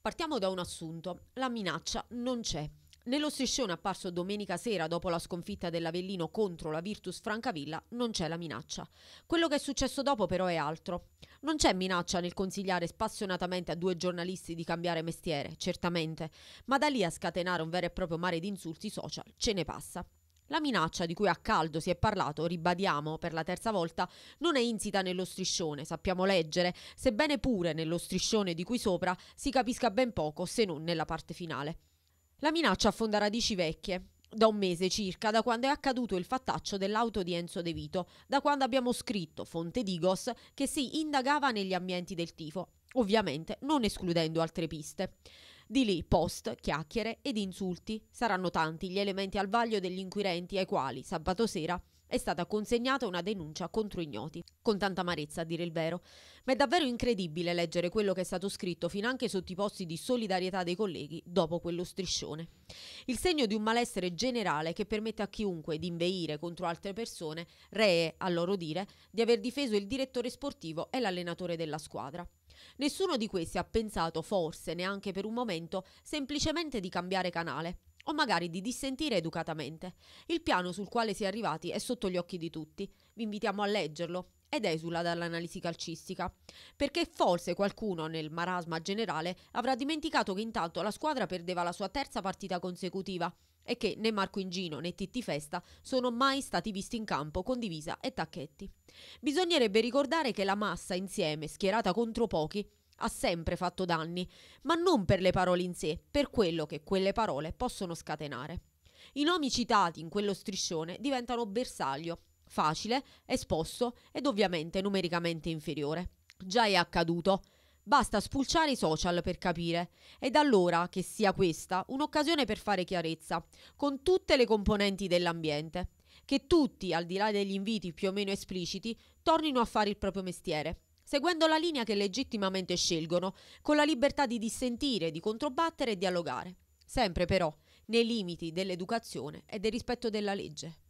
Partiamo da un assunto, la minaccia non c'è. Nello striscione apparso domenica sera dopo la sconfitta dell'Avellino contro la Virtus Francavilla non c'è la minaccia. Quello che è successo dopo però è altro. Non c'è minaccia nel consigliare spassionatamente a due giornalisti di cambiare mestiere, certamente, ma da lì a scatenare un vero e proprio mare di insulti social ce ne passa. La minaccia di cui a caldo si è parlato, ribadiamo per la terza volta, non è insita nello striscione, sappiamo leggere, sebbene pure nello striscione di qui sopra si capisca ben poco se non nella parte finale. La minaccia affonda radici vecchie, da un mese circa, da quando è accaduto il fattaccio dell'auto di Enzo De Vito, da quando abbiamo scritto, fonte Digos, che si indagava negli ambienti del tifo, ovviamente non escludendo altre piste. Di lì post, chiacchiere ed insulti. Saranno tanti gli elementi al vaglio degli inquirenti ai quali, sabato sera, è stata consegnata una denuncia contro ignoti. Con tanta amarezza, a dire il vero. Ma è davvero incredibile leggere quello che è stato scritto fin anche sotto i posti di solidarietà dei colleghi dopo quello striscione. Il segno di un malessere generale che permette a chiunque di inveire contro altre persone, ree, a loro dire, di aver difeso il direttore sportivo e l'allenatore della squadra. Nessuno di questi ha pensato, forse neanche per un momento, semplicemente di cambiare canale o magari di dissentire educatamente. Il piano sul quale si è arrivati è sotto gli occhi di tutti. Vi invitiamo a leggerlo ed esula dall'analisi calcistica, perché forse qualcuno nel marasma generale avrà dimenticato che intanto la squadra perdeva la sua terza partita consecutiva è che né Marco Ingino né Titti Festa sono mai stati visti in campo con divisa e tacchetti. Bisognerebbe ricordare che la massa insieme, schierata contro pochi, ha sempre fatto danni, ma non per le parole in sé, per quello che quelle parole possono scatenare. I nomi citati in quello striscione diventano bersaglio, facile, esposto ed ovviamente numericamente inferiore. Già è accaduto. Basta spulciare i social per capire. È da allora che sia questa un'occasione per fare chiarezza, con tutte le componenti dell'ambiente. Che tutti, al di là degli inviti più o meno espliciti, tornino a fare il proprio mestiere, seguendo la linea che legittimamente scelgono, con la libertà di dissentire, di controbattere e dialogare. Sempre però nei limiti dell'educazione e del rispetto della legge.